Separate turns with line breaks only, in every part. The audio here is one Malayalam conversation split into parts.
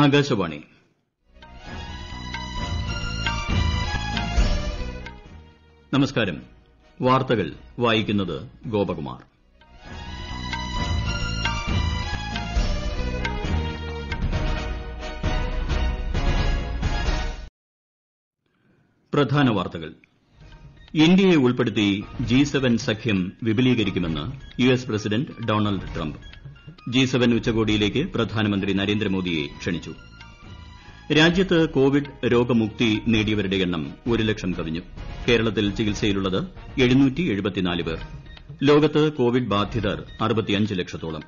ആകാശവാണി നമസ്കാരം വാർത്തകൾ വായിക്കുന്നത് ഗോപകുമാർ പ്രധാന വാർത്തകൾ ഇന്ത്യയെ ഉൾപ്പെടുത്തി ജി സെവൻ സഖ്യം വിപുലീകരിക്കുമെന്ന് U S president Donald Trump G ഉച്ചകോടിയിലേക്ക് പ്രധാനമന്ത്രി നരേന്ദ്രമോദിയെ ക്ഷണിച്ചു രാജ്യത്ത് കോവിഡ് രോഗമുക്തി നേടിയവരുടെ എണ്ണം ഒരു ലക്ഷം കവിഞ്ഞു കേരളത്തിൽ ചികിത്സയിലുള്ളത് പേർ ലോകത്ത് കോവിഡ് ബാധിതർ ലക്ഷത്തോളം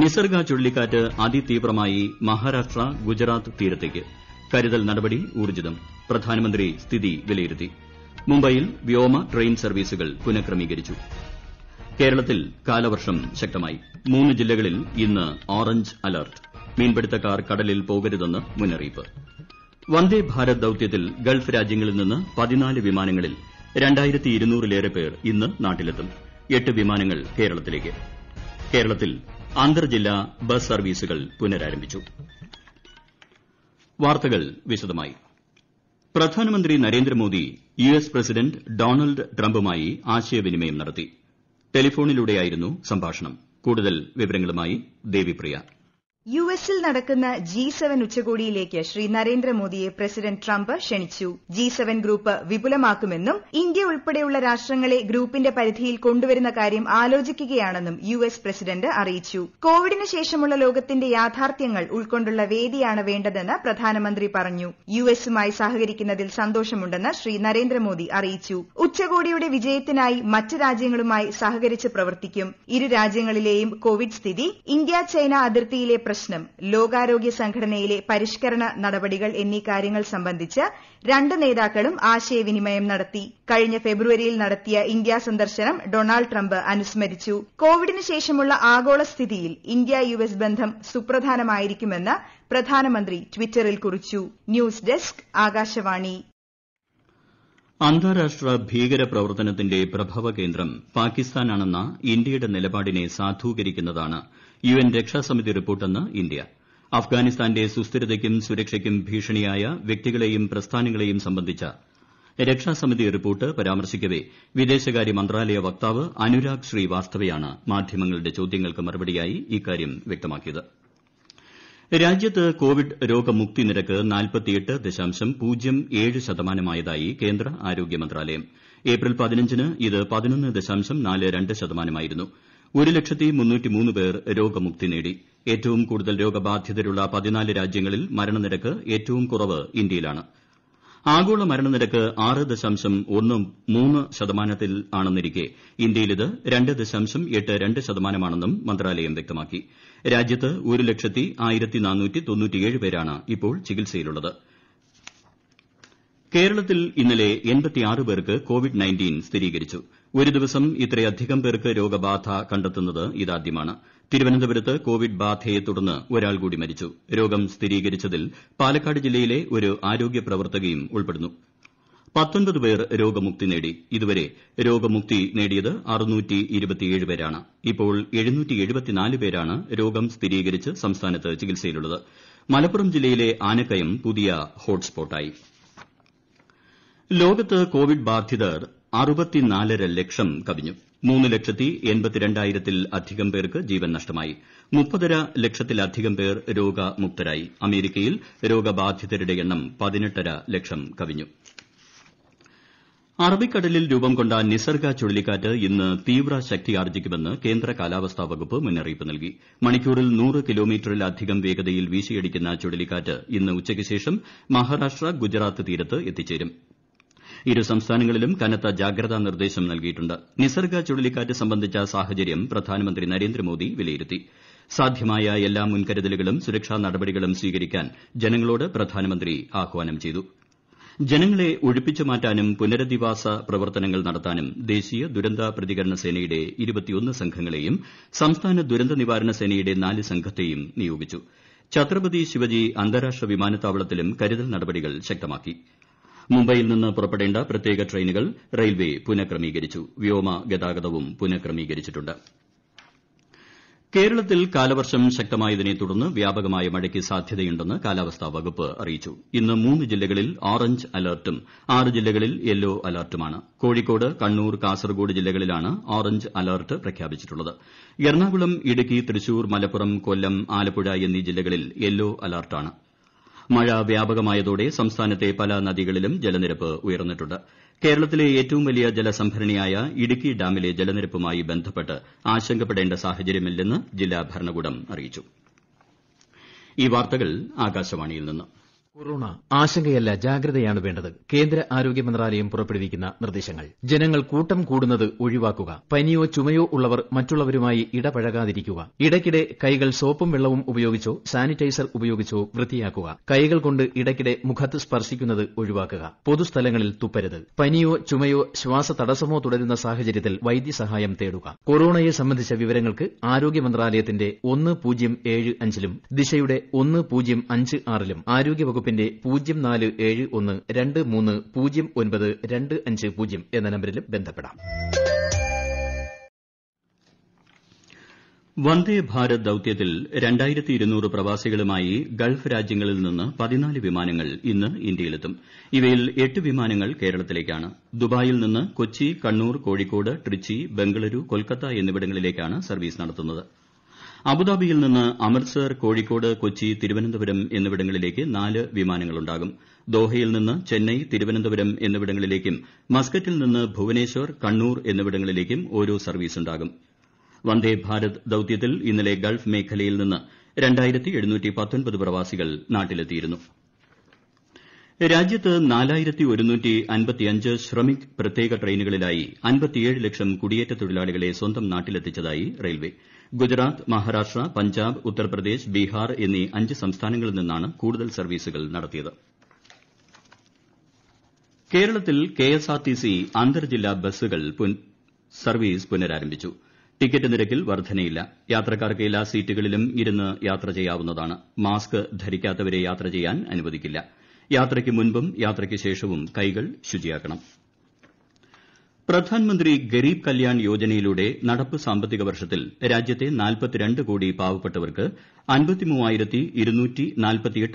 നിസർഗ ചുഴലിക്കാറ്റ് അതിതീവ്രമായി മഹാരാഷ്ട്ര ഗുജറാത്ത് തീരത്തേക്ക് കരുതൽ നടപടി ഊർജ്ജിതം പ്രധാനമന്ത്രി സ്ഥിതി വിലയിരുത്തി മുംബൈയിൽ വ്യോമ ട്രെയിൻ സർവ്വീസുകൾ പുനഃക്രമീകരിച്ചു കേരളത്തിൽ കാലവർഷം ശക്തമായി മൂന്ന് ജില്ലകളിൽ ഇന്ന് ഓറഞ്ച് അലർട്ട് മീൻപിടുത്തക്കാർ കടലിൽ പോകരുതെന്ന് മുന്നറിയിപ്പ് വന്ദേ ഭാരത് ദൌത്യത്തിൽ ഗൾഫ് രാജ്യങ്ങളിൽ നിന്ന് പതിനാല് വിമാനങ്ങളിൽ രണ്ടായിരത്തി ഇരുന്നൂറിലേറെ പേർ ഇന്ന് നാട്ടിലെത്തും എട്ട് വിമാനങ്ങൾ കേരളത്തിലേക്ക് കേരളത്തിൽ അന്തർ ജില്ലാ ബസ് സർവ്വീസുകൾ പുനരാരംഭിച്ചു വാർത്തകൾ വിശദമായി പ്രധാനമന്ത്രി Narendra Modi U S president Donald ട്രംപുമായി ആശയവിനിമയം നടത്തി ടെലിഫോണിലൂടെയായിരുന്നു സംഭാഷണം കൂടുതൽ വിവരങ്ങളുമായി ദേവിപ്രിയ
യു എസിൽ നടക്കുന്ന ജി സെവൻ ഉച്ചകോടിയിലേക്ക് ശ്രീ നരേന്ദ്രമോദിയെ പ്രസിഡന്റ് ട്രംപ് ക്ഷണിച്ചു ജി സെവൻ ഗ്രൂപ്പ് വിപുലമാക്കുമെന്നും ഇന്ത്യ ഉൾപ്പെടെയുള്ള രാഷ്ട്രങ്ങളെ ഗ്രൂപ്പിന്റെ പരിധിയിൽ കൊണ്ടുവരുന്ന കാര്യം ആലോചിക്കുകയാണെന്നും യു എസ് പ്രസിഡന്റ് അറിയിച്ചു കോവിഡിന് ശേഷമുള്ള ലോകത്തിന്റെ യാഥാർത്ഥ്യങ്ങൾ ഉൾക്കൊണ്ടുള്ള വേദിയാണ് വേണ്ടതെന്ന് പ്രധാനമന്ത്രി പറഞ്ഞു യു എസുമായി സഹകരിക്കുന്നതിൽ സന്തോഷമുണ്ടെന്ന് ശ്രീ നരേന്ദ്രമോദി അറിയിച്ചു ഉച്ചകോടിയുടെ വിജയത്തിനായി മറ്റ് രാജ്യങ്ങളുമായി സഹകരിച്ച് പ്രവർത്തിക്കും ഇരു രാജ്യങ്ങളിലെയും കോവിഡ് സ്ഥിതി ഇന്ത്യ ചൈന അതിർത്തിയിലെ പ്രശ്നം ലോകാരോഗ്യ സംഘടനയിലെ പരിഷ്കരണ നടപടികൾ എന്നീ കാര്യങ്ങൾ സംബന്ധിച്ച് രണ്ട് നേതാക്കളും ആശയവിനിമയം നടത്തി കഴിഞ്ഞ ഫെബ്രുവരിയിൽ നടത്തിയ ഇന്ത്യ സന്ദർശനം ഡൊണാൾഡ് ട്രംപ് അനുസ്മരിച്ചു കോവിഡിന് ശേഷമുള്ള ആഗോള സ്ഥിതിയിൽ ഇന്ത്യ യുഎസ് ബന്ധം സുപ്രധാനമായിരിക്കുമെന്ന് പ്രധാനമന്ത്രി ട്വിറ്ററിൽ കുറിച്ചു ന്യൂസ് ഡെസ്ക് ആകാശവാണി
അന്താരാഷ്ട്ര ഭീകര പ്രവർത്തനത്തിന്റെ പ്രഭവകേന്ദ്രം പാകിസ്ഥാനാണെന്ന ഇന്ത്യയുടെ നിലപാടിനെ സാധൂകരിക്കുന്നതാണ് യു എൻ രക്ഷാസമിതി റിപ്പോർട്ടെന്ന് ഇന്ത്യ അഫ്ഗാനിസ്ഥാന്റെ സുസ്ഥിരതയ്ക്കും സുരക്ഷയ്ക്കും ഭീഷണിയായ വ്യക്തികളെയും പ്രസ്ഥാനങ്ങളെയും സംബന്ധിച്ച രക്ഷാസമിതി റിപ്പോർട്ട് പരാമർശിക്കവേ വിദേശകാര്യ മന്ത്രാലയ വക്താവ് അനുരാഗ് ശ്രീവാസ്തവയാണ് മാധ്യമങ്ങളുടെ ചോദ്യങ്ങൾക്ക് മറുപടിയായി ഇക്കാര്യം വ്യക്തമാക്കിയത് രാജ്യത്ത് കോവിഡ് രോഗമുക്തി നിരക്ക് ശതമാനമായതായി കേന്ദ്ര ആരോഗ്യ മന്ത്രാലയം ഏപ്രിൽ പതിനഞ്ചിന് ഇത് ഒരു ലക്ഷത്തി മുന്നൂറ്റിമൂന്ന് പേർ രോഗമുക്തി നേടി ഏറ്റവും കൂടുതൽ രോഗബാധിതരുള്ള പതിനാല് രാജ്യങ്ങളിൽ മരണനിരക്ക് ഏറ്റവും കുറവ് ഇന്ത്യയിലാണ് ആഗോള മരണനിരക്ക് ആറ് ദശാംശം ഒന്ന് മൂന്ന് ശതമാനത്തിലാണെന്നിരിക്കെ ഇന്ത്യയിൽ ഇത് രണ്ട് ദശാംശം എട്ട് രണ്ട് ശതമാനമാണെന്നും മന്ത്രാലയം വ്യക്തമാക്കി രാജ്യത്ത് ഒരു ലക്ഷത്തി ആയിരത്തി നാനൂറ്റി തൊണ്ണൂറ്റിയേഴ് പേരാണ് ഇപ്പോൾ ചികിത്സയിലുള്ളത് കേരളത്തിൽ ഇന്നലെ എൺപത്തിയാറ് പേർക്ക് കോവിഡ് സ്ഥിരീകരിച്ചു ഒരു ദിവസം ഇത്രയധികം പേർക്ക് രോഗബാധ കണ്ടെത്തുന്നത് ഇതാദ്യമാണ് തിരുവനന്തപുരത്ത് കോവിഡ് ബാധയെ തുടർന്ന് ഒരാൾ കൂടി മരിച്ചു രോഗം സ്ഥിരീകരിച്ചതിൽ പാലക്കാട് ജില്ലയിലെ ഒരു ആരോഗ്യ പ്രവർത്തകയും ഉൾപ്പെടുന്നു പേർ രോഗമുക്തി നേടി ഇതുവരെ രോഗമുക്തി നേടിയത് പേരാണ് ഇപ്പോൾ പേരാണ് രോഗം സ്ഥിരീകരിച്ച് സംസ്ഥാനത്ത് ചികിത്സയിലുള്ളത് മലപ്പുറം ജില്ലയിലെ ആനക്കയം പുതിയ ഹോട്ട്സ്പോട്ടായി ലോകത്ത് കോവിഡ് ബാധിതർ അറുപത്തിനാലര ലക്ഷം കവിഞ്ഞു മൂന്ന് ലക്ഷത്തി അധികം പേർക്ക് ജീവൻ നഷ്ടമായി മുപ്പതര ലക്ഷത്തിലധികം പേർ രോഗമുക്തരായി അമേരിക്കയിൽ രോഗബാധിതരുടെ എണ്ണം പതിനെട്ടര ലക്ഷം കവിഞ്ഞു അറബിക്കടലിൽ രൂപം കൊണ്ട നിസർഗ ചുഴലിക്കാറ്റ് ഇന്ന് തീവ്ര ശക്തിയാർജ്ജിക്കുമെന്ന് കേന്ദ്ര കാലാവസ്ഥാ വകുപ്പ് മുന്നറിയിപ്പ് നൽകി മണിക്കൂറിൽ നൂറ് കിലോമീറ്ററിലധികം വേഗതയിൽ വീശിയടിക്കുന്ന ചുഴലിക്കാറ്റ് ഇന്ന് ഉച്ചയ്ക്ക് ശേഷം മഹാരാഷ്ട്ര ഗുജറാത്ത് തീരത്ത് എത്തിച്ചേരും ഇരു സംസ്ഥാനങ്ങളിലും കനത്ത ജാഗ്രതാ നിർദ്ദേശം നൽകിയിട്ടു നിസർഗ ചുഴലിക്കാറ്റ് സംബന്ധിച്ച സാഹചര്യം പ്രധാനമന്ത്രി നരേന്ദ്രമോദി വിലയിരുത്തി സാധ്യമായ എല്ലാ മുൻകരുതലുകളും സുരക്ഷാ നടപടികളും സ്വീകരിക്കാൻ ജനങ്ങളോട് പ്രധാനമന്ത്രി ആഹ്വാനം ചെയ്തു ജനങ്ങളെ ഒഴിപ്പിച്ചു മാറ്റാനും പുനരധിവാസ പ്രവർത്തനങ്ങൾ നടത്താനും ദേശീയ ദുരന്ത പ്രതികരണ സേനയുടെ സംഘങ്ങളെയും സംസ്ഥാന ദുരന്ത നിവാരണ സേനയുടെ നാല് സംഘത്തെയും നിയോഗിച്ചു ഛത്രപതി ശിവജി അന്താരാഷ്ട്ര വിമാനത്താവളത്തിലും കരുതൽ നടപടികൾ ശക്തമാക്കി മുംബൈയിൽ നിന്ന് പുറപ്പെടേണ്ട പ്രത്യേക ട്രെയിനുകൾ റെയിൽവേ പുനഃക്രമീകരിച്ചു ഗതാഗതവും പുനഃക്രമീകരിച്ചിട്ടുണ്ട് കേരളത്തിൽ കാലവർഷം ശക്തമായതിനെ തുടർന്ന് വ്യാപകമായ മഴയ്ക്ക് സാധ്യതയുണ്ടെന്ന് കാലാവസ്ഥാ വകുപ്പ് അറിയിച്ചു ഇന്ന് മൂന്ന് ജില്ലകളിൽ ഓറഞ്ച് അലർട്ടും ആറ് ജില്ലകളിൽ യെല്ലോ അലർട്ടുമാണ് കോഴിക്കോട് കണ്ണൂർ കാസർഗോഡ് ജില്ലകളിലാണ് ഓറഞ്ച് അലർട്ട് പ്രഖ്യാപിച്ചിട്ടുള്ളത് എറണാകുളം ഇടുക്കി തൃശൂർ മലപ്പുറം കൊല്ലം ആലപ്പുഴ എന്നീ ജില്ലകളിൽ യെല്ലോ അലർട്ടാണ് മഴ വ്യാപകമായതോടെ സംസ്ഥാനത്തെ പല നദികളിലും ജലനിരപ്പ് ഉയർന്നിട്ടുണ്ട് കേരളത്തിലെ ഏറ്റവും വലിയ ജലസംഭരണിയായ ഇടുക്കി ഡാമിലെ ജലനിരപ്പുമായി ബന്ധപ്പെട്ട് ആശങ്കപ്പെടേണ്ട സാഹചര്യമില്ലെന്ന് ജില്ലാ ഭരണകൂടം അറിയിച്ചു കൊറോണ ആശങ്കയല്ല ജാഗ്രതയാണ് വേണ്ടത് കേന്ദ്ര ആരോഗ്യ മന്ത്രാലയം പുറപ്പെടുവിക്കുന്ന നിർദ്ദേശങ്ങൾ ജനങ്ങൾ കൂട്ടം കൂടുന്നത് ഒഴിവാക്കുക പനിയോ ചുമയോ ഉള്ളവർ മറ്റുള്ളവരുമായി ഇടപഴകാതിരിക്കുക ഇടയ്ക്കിടെ കൈകൾ സോപ്പും വെള്ളവും ഉപയോഗിച്ചോ സാനിറ്റൈസർ ഉപയോഗിച്ചോ വൃത്തിയാക്കുക കൈകൾ കൊണ്ട് ഇടയ്ക്കിടെ മുഖത്ത് സ്പർശിക്കുന്നത് ഒഴിവാക്കുക പൊതുസ്ഥലങ്ങളിൽ തുപ്പരുത് പനിയോ ചുമയോ തടസ്സമോ തുടരുന്ന സാഹചര്യത്തിൽ വൈദ്യസഹായം തേടുക കൊറോണയെ സംബന്ധിച്ച വിവരങ്ങൾക്ക് ആരോഗ്യ മന്ത്രാലയത്തിന്റെ ഒന്ന് പൂജ്യം ഏഴ് അഞ്ചിലും ദിശയുടെ ഒന്ന് പൂജ്യം അഞ്ച് ആറിലും ആരോഗ്യ വകുപ്പിന്റെ പൂജ്യം നാല് ഏഴ് ഒന്ന് രണ്ട് മൂന്ന് പൂജ്യം ഒൻപത് രണ്ട് അഞ്ച് പൂജ്യം എന്ന നമ്പരിലും ബന്ധപ്പെടാം ഭാരത് ദൌത്യത്തിൽ പ്രവാസികളുമായി ഗൾഫ് രാജ്യങ്ങളിൽ നിന്ന് പതിനാല് വിമാനങ്ങൾ ഇന്ന് ഇന്ത്യയിലെത്തും ഇവയിൽ എട്ട് വിമാനങ്ങൾ കേരളത്തിലേക്കാണ് ദുബായിൽ നിന്ന് കൊച്ചി കണ്ണൂർ കോഴിക്കോട് ട്രിച്ചി ബംഗളൂരു കൊൽക്കത്ത എന്നിവിടങ്ങളിലേക്കാണ് സർവ്വീസ് നടത്തുന്നത് അബുദാബിയിൽ നിന്ന് അമൃത്സർ കോഴിക്കോട് കൊച്ചി തിരുവനന്തപുരം എന്നിവിടങ്ങളിലേക്ക് നാല് വിമാനങ്ങളുണ്ടാകും ദോഹയിൽ നിന്ന് ചെന്നൈ തിരുവനന്തപുരം എന്നിവിടങ്ങളിലേക്കും മസ്ക്കറ്റിൽ നിന്ന് ഭുവനേശ്വർ കണ്ണൂർ എന്നിവിടങ്ങളിലേക്കും ഓരോ ഉണ്ടാകും വന്ദേ ഭാരത് ദൌത്യത്തിൽ ഇന്നലെ ഗൾഫ് മേഖലയിൽ നിന്ന് പ്രവാസികൾ നാട്ടിലെത്തിയിരുന്നു രാജ്യത്ത് ശ്രമിക് പ്രത്യേക ട്രെയിനുകളിലായി ലക്ഷം കുടിയേറ്റ തൊഴിലാളികളെ സ്വന്തം നാട്ടിലെത്തിച്ചതായി റെയിൽവേ ഗുജറാത്ത് മഹാരാഷ്ട്ര പഞ്ചാബ് ഉത്തർപ്രദേശ് ബീഹാർ എന്നീ അഞ്ച് സംസ്ഥാനങ്ങളിൽ നിന്നാണ് കൂടുതൽ സർവ്വീസുകൾ നടത്തിയത് കേരളത്തിൽ കെഎസ്ആർടിസി അന്തർജില്ലാ ബസുകൾ സർവ്വീസ് പുനരാരംഭിച്ചു ടിക്കറ്റ് നിരക്കിൽ വർധനയില്ല യാത്രക്കാർക്ക് എല്ലാ സീറ്റുകളിലും ഇരുന്ന് യാത്ര ചെയ്യാവുന്നതാണ് മാസ്ക് ധരിക്കാത്തവരെ യാത്ര ചെയ്യാൻ അനുവദിക്കില്ല യാത്രയ്ക്ക് മുൻപും യാത്രയ്ക്ക് ശേഷവും കൈകൾ ശുചിയാക്കണം പ്രധാൻമന്ത്രി ഗരീബ് കല്യാൺ യോജനയിലൂടെ നടപ്പ് സാമ്പത്തിക വർഷത്തിൽ രാജ്യത്തെ കോടി പാവപ്പെട്ടവർക്ക്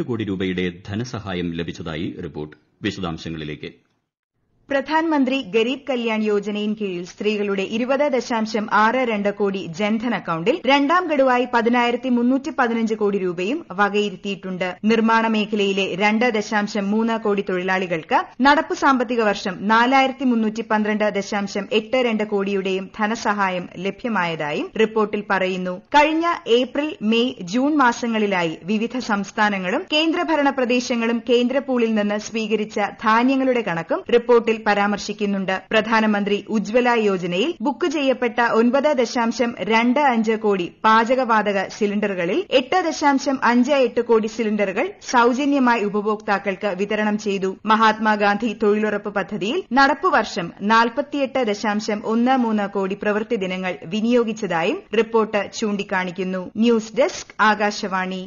കോടി രൂപയുടെ ധനസഹായം ലഭിച്ചതായി റിപ്പോർട്ട് വിശദാംശങ്ങളിലേക്ക്
പ്രധാൻമന്ത്രി ഗരീബ് കല്യാൺ യോജനയിൻ കീഴിൽ സ്ത്രീകളുടെ ഇരുപത് ദശാംശം ആറ് രണ്ട് കോടി ജൻധൻ അക്കൌണ്ടിൽ രണ്ടാം ഗഡുവായി കോടി രൂപയും വകയിരുത്തിയിട്ടുണ്ട് നിർമ്മാണ മേഖലയിലെ രണ്ട് ദശാംശം മൂന്ന് കോടി തൊഴിലാളികൾക്ക് നടപ്പു സാമ്പത്തിക വർഷം കോടിയുടെയും ധനസഹായം ലഭ്യമായതായും റിപ്പോർട്ടിൽ പറയുന്നു കഴിഞ്ഞ ഏപ്രിൽ മെയ് ജൂൺ മാസങ്ങളിലായി വിവിധ സംസ്ഥാനങ്ങളും കേന്ദ്രഭരണ പ്രദേശങ്ങളും കേന്ദ്ര പൂളിൽ നിന്ന് സ്വീകരിച്ച ധാന്യങ്ങളുടെ കണക്കും റിപ്പോർട്ടിൽ പരാമർശിക്കുന്നുണ്ട് പ്രധാനമന്ത്രി ഉജ്ജ്വല യോജനയിൽ ബുക്ക് ചെയ്യപ്പെട്ട ഒൻപത് ദശാംശം രണ്ട് അഞ്ച് കോടി പാചകവാതക സിലിണ്ടറുകളിൽ എട്ട് ദശാംശം അഞ്ച് എട്ട് കോടി സിലിണ്ടറുകൾ സൌജന്യമായി ഉപഭോക്താക്കൾക്ക് വിതരണം ചെയ്തു മഹാത്മാഗാന്ധി തൊഴിലുറപ്പ് പദ്ധതിയിൽ നടപ്പുവർഷം നാൽപ്പത്തിയെട്ട് ദശാംശം ഒന്ന് മൂന്ന് കോടി പ്രവൃത്തി ദിനങ്ങൾ വിനിയോഗിച്ചതായും റിപ്പോർട്ട് ചൂണ്ടിക്കാണിക്കുന്നു ന്യൂസ് ഡെസ്ക് ആകാശവാണി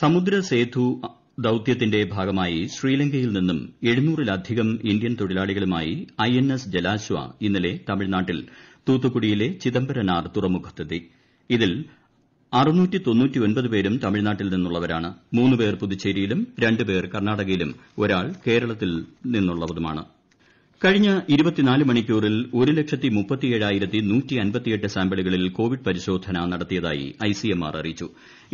സമുദ്ര സേതു ദൌത്യത്തിന്റെ ഭാഗമായി ശ്രീലങ്കയിൽ നിന്നും എഴുന്നൂറിലധികം ഇന്ത്യൻ തൊഴിലാളികളുമായി ഐഎൻഎസ് ജലാശ്വ ഇന്നലെ തമിഴ്നാട്ടിൽ തൂത്തുക്കുടിയിലെ ചിദംബരനാർ തുറമുഖത്തെത്തി ഇതിൽ പേരും തമിഴ്നാട്ടിൽ നിന്നുള്ളവരാണ് മൂന്ന് പേർ പുതുച്ചേരിയിലും രണ്ട് പേർ കർണാടകയിലും ഒരാൾ കേരളത്തിൽ നിന്നുള്ളവരുമാണ്ട് കഴിഞ്ഞ മണിക്കൂറിൽ ഒരു ലക്ഷത്തി മുപ്പത്തിയേഴായിരത്തി നൂറ്റിയമ്പത്തിയെട്ട് സാമ്പിളുകളിൽ കോവിഡ് പരിശോധന നടത്തിയതായി ഐസിഎംആർ അറിയിച്ചു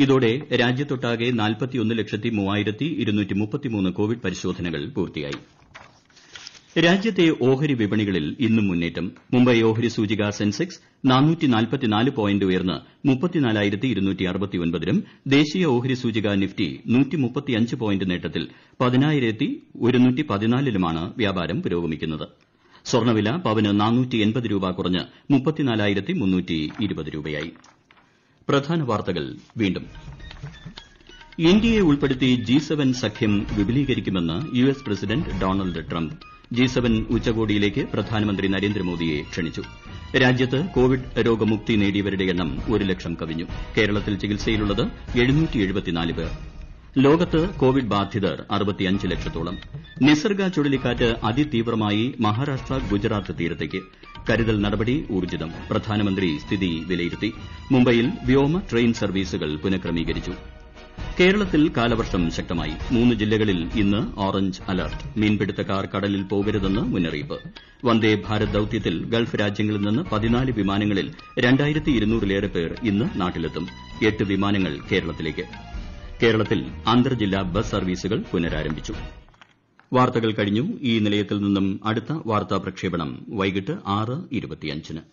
ഇതോടെ രാജ്യത്തൊട്ടാകെ നാൽപ്പത്തിയൊന്ന് ലക്ഷത്തി മൂവായിരത്തി ഇരുന്നൂറ്റി മുപ്പത്തിമൂന്ന് കോവിഡ് പരിശോധനകൾ പൂർത്തിയായി ഓഹരി രാജ്യത്തെ ഓഹരി വിപണികളിൽ ഇന്നും മുന്നേറ്റം മുംബൈ ഓഹരി സൂചിക സെൻസെക്സ് ലും ദേശീയ ഓഹരി സൂചിക നിഫ്റ്റി പോയിന്റ് നേട്ടത്തിൽ ലുമാണ് വ്യാപാരം പുരോഗമിക്കുന്നത് സ്വർണ്ണവില പവന് രൂപ കുറഞ്ഞ് രൂപയായി ഇന്ത്യയെ ഉൾപ്പെടുത്തി ജി സഖ്യം വിപുലീകരിക്കുമെന്ന് U S president Donald Trump G seven ഉച്ചകോടിയിലേക്ക് പ്രധാനമന്ത്രി നരേന്ദ്രമോദിയെ ക്ഷണിച്ചു രാജ്യത്ത് കോവിഡ് രോഗമുക്തി നേടിയവരുടെ എണ്ണം ഒരു ലക്ഷം കവിഞ്ഞു കേരളത്തിൽ ചികിത്സയിലുള്ളത് പേർ ലോകത്ത് കോവിഡ് ബാധിതർ ലക്ഷത്തോളം നിസർഗ ചുഴലിക്കാറ്റ് അതിതീവ്രമായി മഹാരാഷ്ട്ര ഗുജറാത്ത് തീരത്തേക്ക് കരുതൽ നടപടി ഊർജ്ജിതം പ്രധാനമന്ത്രി സ്ഥിതി വിലയിരുത്തി മുംബൈയിൽ വ്യോമ ട്രെയിൻ സർവ്വീസുകൾ പുനഃക്രമീകരിച്ചു കേരളത്തിൽ കാലവർഷം ശക്തമായി മൂന്ന് ജില്ലകളിൽ ഇന്ന് ഓറഞ്ച് അലർട്ട് മീൻപിടുത്തക്കാർ കടലിൽ പോകരുതെന്ന് മുന്നറിയിപ്പ് വന്ദേ ഭാരത് ദൌത്യത്തിൽ ഗൾഫ് രാജ്യങ്ങളിൽ നിന്ന് പതിനാല് വിമാനങ്ങളിൽ രണ്ടായിരത്തി ഇരുന്നൂറിലേറെ പേർ ഇന്ന് നാട്ടിലെത്തും എട്ട് വിമാനങ്ങൾ കേരളത്തിലേക്ക് കേരളത്തിൽ അന്തർ ജില്ലാ ബസ് സർവ്വീസുകൾ പുനരാരംഭിച്ചു വാർത്തകൾ കഴിഞ്ഞു ഈ നിലയത്തിൽ നിന്നും അടുത്ത വാർത്താ പ്രക്ഷേപണം വൈകിട്ട് ആറ് ഇരുപത്തിയഞ്ചിന്